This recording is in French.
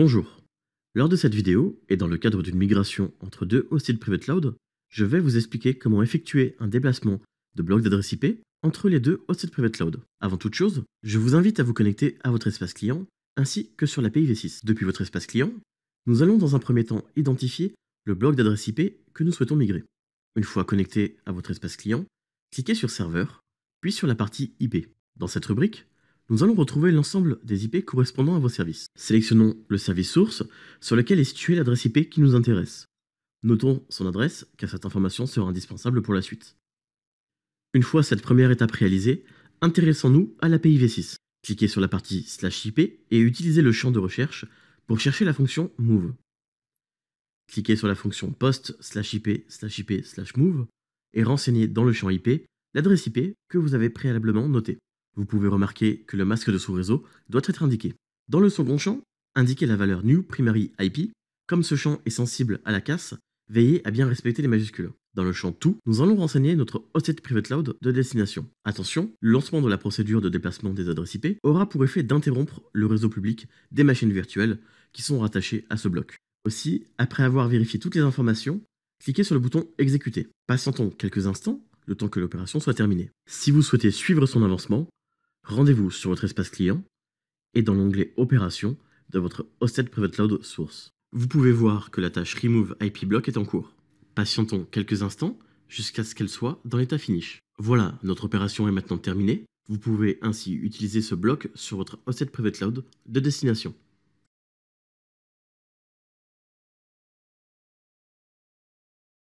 Bonjour. Lors de cette vidéo, et dans le cadre d'une migration entre deux hosts de private cloud, je vais vous expliquer comment effectuer un déplacement de blocs d'adresse IP entre les deux hosts de private cloud. Avant toute chose, je vous invite à vous connecter à votre espace client ainsi que sur la piv 6 Depuis votre espace client, nous allons dans un premier temps identifier le bloc d'adresse IP que nous souhaitons migrer. Une fois connecté à votre espace client, cliquez sur Serveur, puis sur la partie IP. Dans cette rubrique, nous allons retrouver l'ensemble des IP correspondant à vos services. Sélectionnons le service source sur lequel est située l'adresse IP qui nous intéresse. Notons son adresse car cette information sera indispensable pour la suite. Une fois cette première étape réalisée, intéressons-nous à l'API v6. Cliquez sur la partie slash IP et utilisez le champ de recherche pour chercher la fonction move. Cliquez sur la fonction post slash IP slash IP slash move et renseignez dans le champ IP l'adresse IP que vous avez préalablement notée. Vous pouvez remarquer que le masque de sous-réseau doit être indiqué. Dans le second champ, indiquez la valeur new primary IP. Comme ce champ est sensible à la casse, veillez à bien respecter les majuscules. Dans le champ tout, nous allons renseigner notre hosted private cloud de destination. Attention, le lancement de la procédure de déplacement des adresses IP aura pour effet d'interrompre le réseau public des machines virtuelles qui sont rattachées à ce bloc. Aussi, après avoir vérifié toutes les informations, cliquez sur le bouton Exécuter. Patientons quelques instants, le temps que l'opération soit terminée. Si vous souhaitez suivre son avancement, rendez-vous sur votre espace client et dans l'onglet Opération de votre Hosted Private Cloud Source. Vous pouvez voir que la tâche Remove IP Block est en cours. Patientons quelques instants jusqu'à ce qu'elle soit dans l'état finish. Voilà, notre opération est maintenant terminée. Vous pouvez ainsi utiliser ce bloc sur votre Hosted Private Cloud de destination.